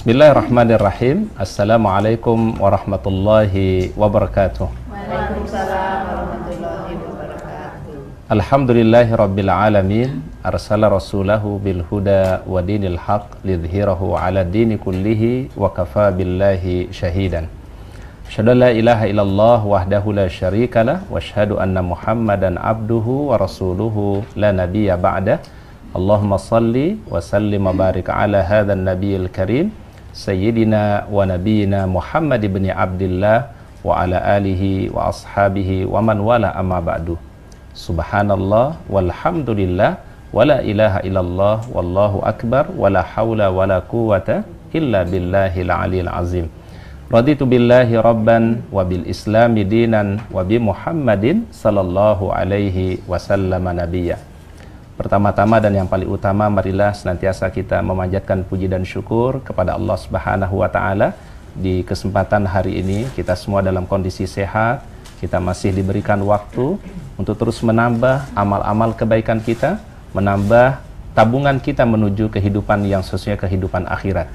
بسم الله الرحمن الرحيم السلام عليكم ورحمة الله وبركاته وعليكم السلام ورحمة الله وبركاته الحمد لله رب العالمين أرسل رسوله بالهدى ودين الحق ليظهره على الدين كله وكفى بالله شهيدا أشهد أن لا إله إلا الله وحده لا شريك له وأشهد أن محمدا عبده ورسوله لا نبي بعده اللهم صل وسلم وبارك على هذا النبي الكريم سيدنا ونبينا محمد بن عبد الله وعلى آله وأصحابه ومن والى أما بعد سبحان الله والحمد لله ولا إله إلا الله والله أكبر ولا حول ولا قوة إلا بالله العلي العظيم رضيت بالله ربا وبالإسلام دينا وبمحمد صلى الله عليه وسلم نبيا Pertama-tama dan yang paling utama marilah senantiasa kita memanjatkan puji dan syukur kepada Allah Subhanahu wa taala di kesempatan hari ini kita semua dalam kondisi sehat, kita masih diberikan waktu untuk terus menambah amal-amal kebaikan kita, menambah tabungan kita menuju kehidupan yang sesuai kehidupan akhirat.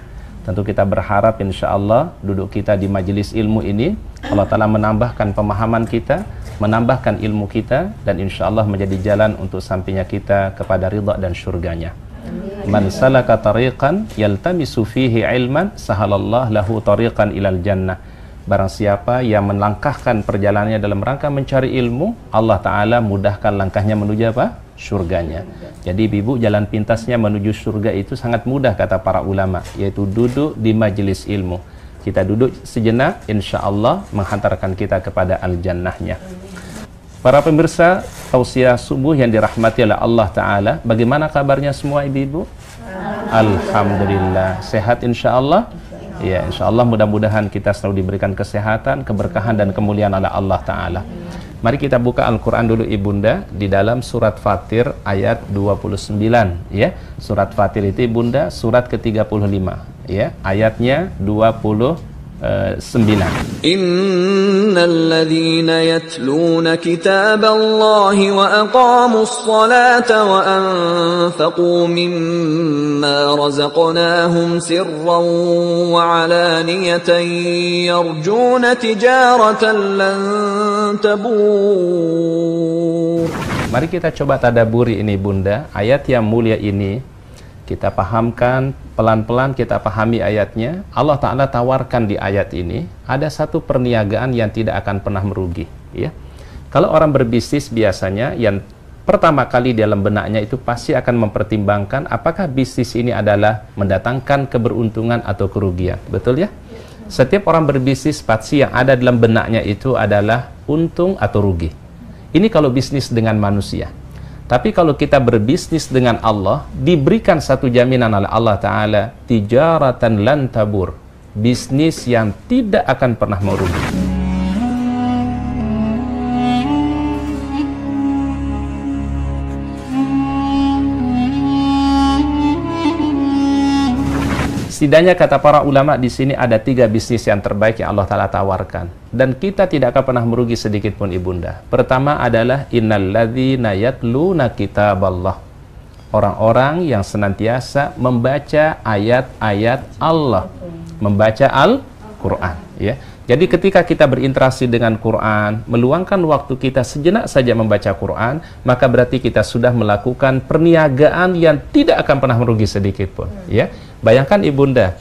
Tentu kita berharap insya Allah duduk kita di majelis ilmu ini Allah Ta'ala menambahkan pemahaman kita menambahkan ilmu kita dan insya Allah menjadi jalan untuk sampingnya kita kepada ridha dan surganya. Man salaka tariqan yaltamisu fihi ilman sahalallah lahu tariqan ilal jannah. Barang siapa yang melangkahkan perjalanannya dalam rangka mencari ilmu, Allah Ta'ala mudahkan langkahnya menuju apa? Surganya. Jadi ibu jalan pintasnya menuju surga itu sangat mudah kata para ulama, yaitu duduk di majelis ilmu. Kita duduk sejenak, insya Allah menghantarkan kita kepada al-jannahnya. Para pemirsa tausiah subuh yang dirahmati oleh Allah Ta'ala Bagaimana kabarnya semua ibu-ibu? Alhamdulillah Sehat insya Allah? Ya insya Allah mudah-mudahan kita selalu diberikan kesehatan, keberkahan dan kemuliaan oleh Allah Ta'ala Mari kita buka Al-Quran dulu Ibunda di dalam surat Fatir ayat 29 ya. Surat Fatir itu Ibunda surat ke-35 ya. Ayatnya 29 إن الذين يتلون كتاب الله وأقاموا الصلاة وأنفقوا مما رزقناهم سرا وعلانية يرجون تجارة لن تبور Mari kita coba tadaburi ini bunda, ayat yang mulia ini kita pahamkan, pelan-pelan kita pahami ayatnya. Allah Ta'ala tawarkan di ayat ini, ada satu perniagaan yang tidak akan pernah merugi. Ya. Kalau orang berbisnis biasanya, yang pertama kali dalam benaknya itu pasti akan mempertimbangkan apakah bisnis ini adalah mendatangkan keberuntungan atau kerugian. Betul ya? Setiap orang berbisnis pasti yang ada dalam benaknya itu adalah untung atau rugi. Ini kalau bisnis dengan manusia tapi kalau kita berbisnis dengan Allah, diberikan satu jaminan oleh Allah Ta'ala, tijaratan lantabur, bisnis yang tidak akan pernah merugi. Setidaknya kata para ulama di sini ada tiga bisnis yang terbaik yang Allah Ta'ala tawarkan. Dan kita tidak akan pernah merugi sedikit pun ibunda. Pertama adalah innalladzina yatluna Allah Orang-orang yang senantiasa membaca ayat-ayat Allah. Membaca Al-Quran. Ya. Jadi ketika kita berinteraksi dengan Quran, meluangkan waktu kita sejenak saja membaca Quran, maka berarti kita sudah melakukan perniagaan yang tidak akan pernah merugi sedikit pun, ya. Bayangkan ibunda,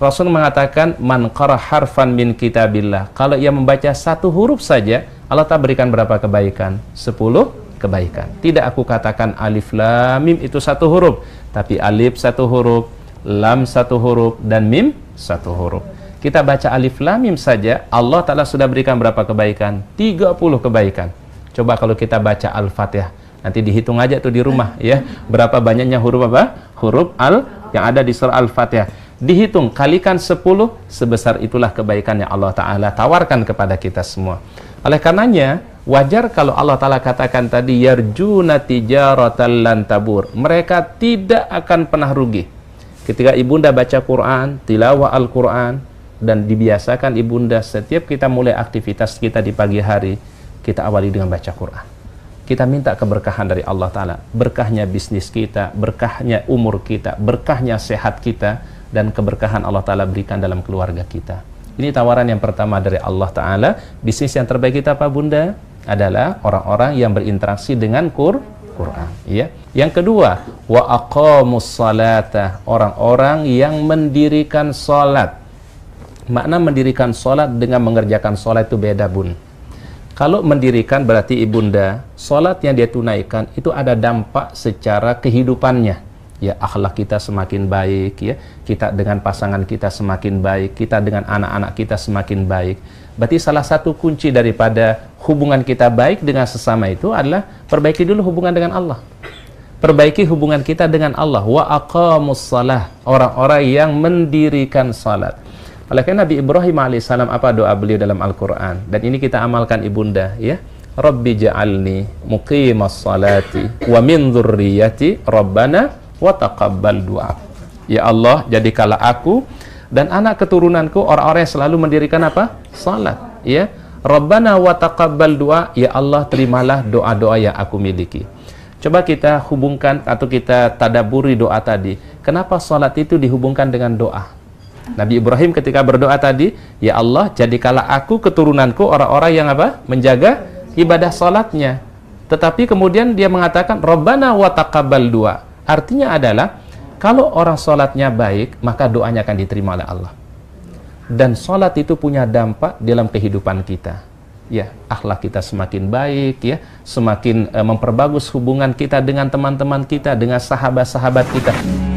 Rasul mengatakan man harfan min kitabillah. Kalau ia membaca satu huruf saja, Allah tak berikan berapa kebaikan? Sepuluh kebaikan. Tidak aku katakan alif lam mim itu satu huruf, tapi alif satu huruf, lam satu huruf dan mim satu huruf. Kita baca alif lam mim saja, Allah Taala sudah berikan berapa kebaikan? 30 kebaikan. Coba kalau kita baca Al-Fatihah Nanti dihitung aja tuh di rumah ya. Berapa banyaknya huruf apa? Huruf al yang ada di surah Al-Fatihah. Dihitung kalikan 10 sebesar itulah kebaikan yang Allah taala tawarkan kepada kita semua. Oleh karenanya, wajar kalau Allah taala katakan tadi yarjuna tijaratan lan tabur. Mereka tidak akan pernah rugi. Ketika ibunda baca Quran, tilawah Al-Quran, dan dibiasakan ibunda setiap kita mulai aktivitas kita di pagi hari, kita awali dengan baca Quran kita minta keberkahan dari Allah Ta'ala. Berkahnya bisnis kita, berkahnya umur kita, berkahnya sehat kita, dan keberkahan Allah Ta'ala berikan dalam keluarga kita. Ini tawaran yang pertama dari Allah Ta'ala. Bisnis yang terbaik kita, Pak Bunda, adalah orang-orang yang berinteraksi dengan kur Quran. Ya. Yang kedua, wa aqamus salata, orang-orang yang mendirikan salat. Makna mendirikan salat dengan mengerjakan salat itu beda, Bun kalau mendirikan berarti ibunda, sholat yang dia tunaikan itu ada dampak secara kehidupannya. Ya akhlak kita semakin baik, ya kita dengan pasangan kita semakin baik, kita dengan anak-anak kita semakin baik. Berarti salah satu kunci daripada hubungan kita baik dengan sesama itu adalah perbaiki dulu hubungan dengan Allah. Perbaiki hubungan kita dengan Allah. Wa Orang-orang yang mendirikan salat. Oleh karena Nabi Ibrahim alaihissalam apa doa beliau dalam Al-Qur'an? Dan ini kita amalkan ibunda ya. Rabbi ja'alni muqimas salati wa min dzurriyyati rabbana wa taqabbal du'a. Ya Allah, jadikanlah aku dan anak keturunanku orang-orang yang selalu mendirikan apa? Salat, ya. Rabbana wa taqabbal du'a, ya Allah terimalah doa-doa yang aku miliki. Coba kita hubungkan atau kita tadaburi doa tadi. Kenapa salat itu dihubungkan dengan doa? Nabi Ibrahim ketika berdoa tadi, ya Allah, jadikalah aku keturunanku orang-orang yang apa? menjaga ibadah salatnya. Tetapi kemudian dia mengatakan Rabbana wa taqabbal dua. Artinya adalah kalau orang salatnya baik, maka doanya akan diterima oleh Allah. Dan salat itu punya dampak dalam kehidupan kita. Ya, akhlak kita semakin baik ya, semakin uh, memperbagus hubungan kita dengan teman-teman kita, dengan sahabat-sahabat kita.